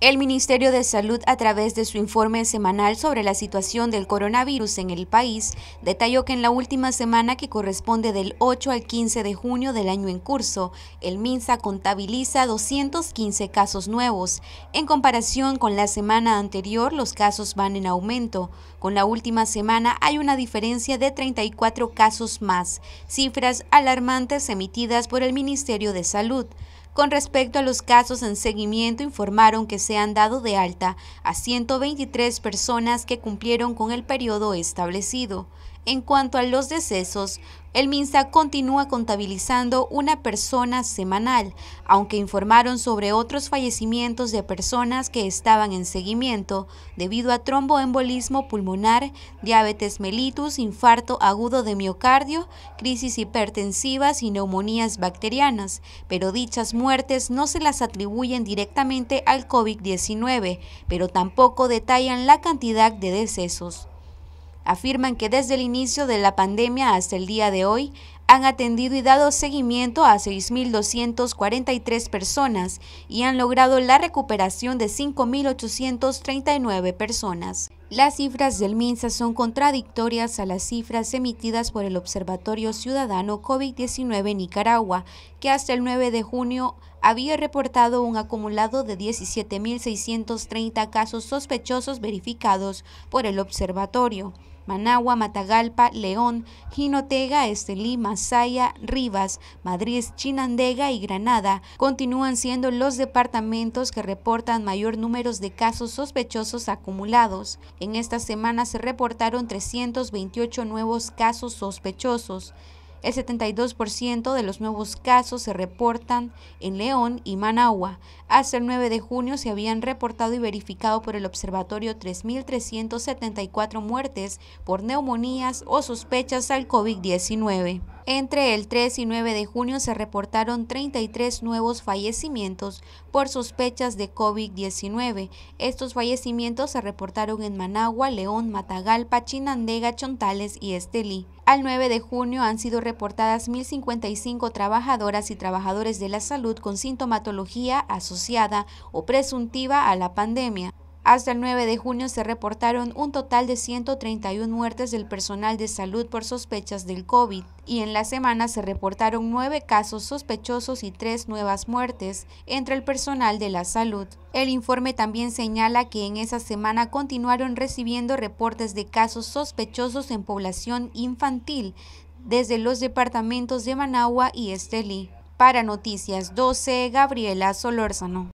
El Ministerio de Salud, a través de su informe semanal sobre la situación del coronavirus en el país, detalló que en la última semana que corresponde del 8 al 15 de junio del año en curso, el MINSA contabiliza 215 casos nuevos. En comparación con la semana anterior, los casos van en aumento. Con la última semana hay una diferencia de 34 casos más, cifras alarmantes emitidas por el Ministerio de Salud. Con respecto a los casos en seguimiento, informaron que se han dado de alta a 123 personas que cumplieron con el periodo establecido. En cuanto a los decesos, el MINSA continúa contabilizando una persona semanal, aunque informaron sobre otros fallecimientos de personas que estaban en seguimiento debido a tromboembolismo pulmonar, diabetes mellitus, infarto agudo de miocardio, crisis hipertensivas y neumonías bacterianas, pero dichas muertes no se las atribuyen directamente al COVID-19, pero tampoco detallan la cantidad de decesos afirman que desde el inicio de la pandemia hasta el día de hoy han atendido y dado seguimiento a 6.243 personas y han logrado la recuperación de 5.839 personas. Las cifras del MINSA son contradictorias a las cifras emitidas por el Observatorio Ciudadano COVID-19 Nicaragua, que hasta el 9 de junio había reportado un acumulado de 17.630 casos sospechosos verificados por el observatorio. Managua, Matagalpa, León, Jinotega, Estelí, Masaya, Rivas, Madrid, Chinandega y Granada continúan siendo los departamentos que reportan mayor número de casos sospechosos acumulados. En esta semana se reportaron 328 nuevos casos sospechosos. El 72% de los nuevos casos se reportan en León y Managua. Hasta el 9 de junio se habían reportado y verificado por el observatorio 3.374 muertes por neumonías o sospechas al COVID-19. Entre el 3 y 9 de junio se reportaron 33 nuevos fallecimientos por sospechas de COVID-19. Estos fallecimientos se reportaron en Managua, León, Matagalpa, Chinandega, Chontales y Estelí. Al 9 de junio han sido reportadas 1.055 trabajadoras y trabajadores de la salud con sintomatología asociada o presuntiva a la pandemia. Hasta el 9 de junio se reportaron un total de 131 muertes del personal de salud por sospechas del COVID y en la semana se reportaron nueve casos sospechosos y tres nuevas muertes entre el personal de la salud. El informe también señala que en esa semana continuaron recibiendo reportes de casos sospechosos en población infantil desde los departamentos de Managua y Estelí. Para Noticias 12, Gabriela Solórzano.